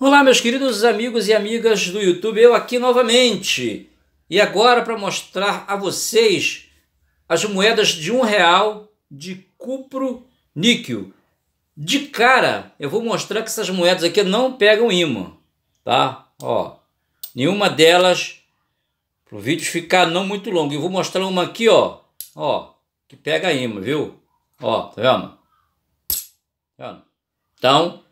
Olá, meus queridos amigos e amigas do YouTube, eu aqui novamente. E agora para mostrar a vocês as moedas de um real de cupro níquel. De cara, eu vou mostrar que essas moedas aqui não pegam imã, tá? Ó, nenhuma delas, para o vídeo ficar não muito longo. Eu vou mostrar uma aqui, ó, ó, que pega imã, viu? Ó, tá vendo? Tá vendo? Então,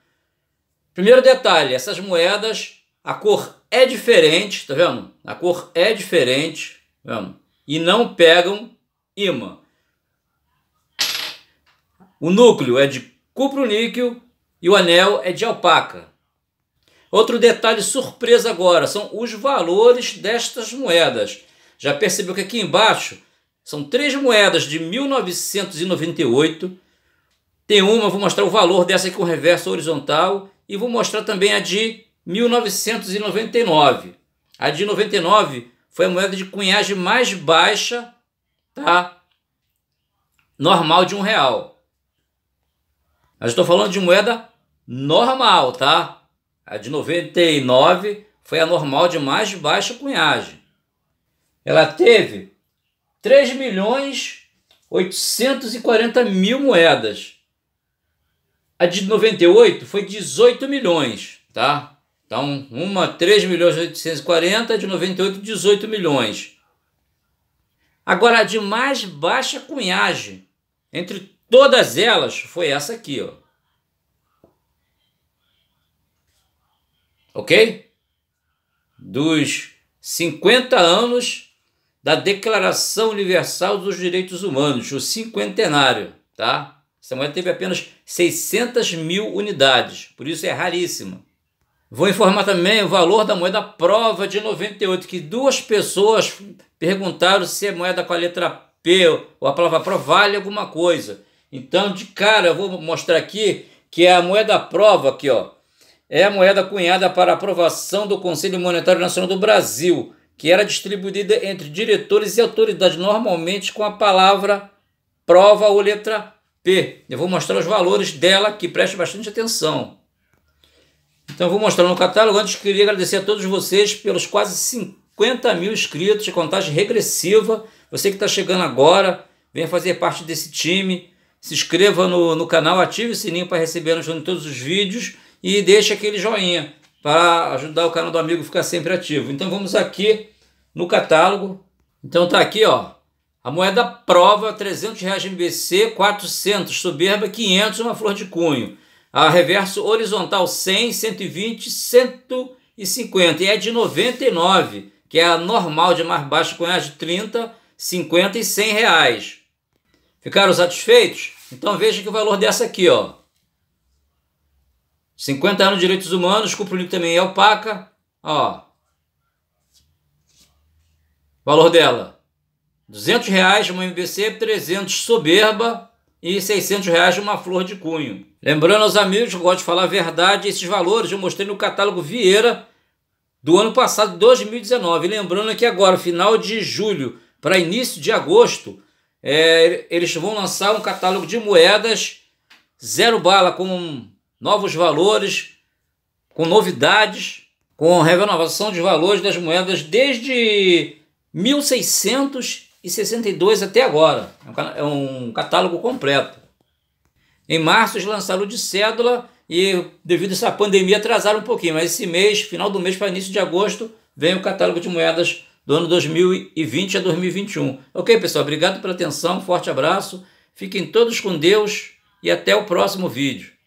Primeiro detalhe, essas moedas, a cor é diferente, tá vendo? A cor é diferente, tá vendo? E não pegam imã. O núcleo é de cupro-níquel e o anel é de alpaca. Outro detalhe surpresa agora são os valores destas moedas. Já percebeu que aqui embaixo são três moedas de 1998. Tem uma, vou mostrar o valor dessa aqui com reverso horizontal e vou mostrar também a de 1999. A de 99 foi a moeda de cunhagem mais baixa, tá? Normal de um real. Mas estou falando de moeda normal, tá? A de 99 foi a normal de mais baixa cunhagem. Ela teve 3 milhões 840 mil moedas. A de 98 foi 18 milhões, tá? Então, uma 3 milhões 840, a de 98 18 milhões. Agora a de mais baixa cunhagem entre todas elas foi essa aqui, ó. OK? Dos 50 anos da Declaração Universal dos Direitos Humanos, o cinquentenário, tá? Essa moeda teve apenas 600 mil unidades, por isso é raríssima. Vou informar também o valor da moeda prova de 98, que duas pessoas perguntaram se a é moeda com a letra P ou a palavra prova vale alguma coisa. Então, de cara, eu vou mostrar aqui que é a moeda prova aqui, ó. É a moeda cunhada para aprovação do Conselho Monetário Nacional do Brasil, que era distribuída entre diretores e autoridades, normalmente com a palavra prova ou letra P, eu vou mostrar os valores dela, que preste bastante atenção. Então eu vou mostrar no catálogo. Antes queria agradecer a todos vocês pelos quase 50 mil inscritos de contagem regressiva. Você que está chegando agora, venha fazer parte desse time. Se inscreva no, no canal, ative o sininho para receber de todos os vídeos e deixe aquele joinha para ajudar o canal do amigo a ficar sempre ativo. Então vamos aqui no catálogo. Então tá aqui, ó, a moeda prova, 300 reais MBC, 400, soberba, 500, uma flor de cunho. A reverso horizontal, 100, 120, 150. E é de 99, que é a normal de mais baixo cunhado, de 30, 50 e 100 reais. Ficaram satisfeitos? Então veja que o valor dessa aqui, ó. 50 anos de direitos humanos, cumprimento também é opaca, ó. Valor dela, 200 reais uma MBC, 300 soberba e 600 reais uma flor de cunho. Lembrando aos amigos eu gosto de falar a verdade, esses valores eu mostrei no catálogo Vieira do ano passado, 2019. E lembrando que agora, final de julho para início de agosto, é, eles vão lançar um catálogo de moedas zero bala com novos valores, com novidades, com renovação de valores das moedas desde 1600 e 62 até agora. É, é um catálogo completo. Em março eles lançaram o de cédula e devido a essa pandemia atrasaram um pouquinho, mas esse mês, final do mês para início de agosto, vem o catálogo de moedas do ano 2020 a 2021. Ok, pessoal, obrigado pela atenção, forte abraço, fiquem todos com Deus e até o próximo vídeo.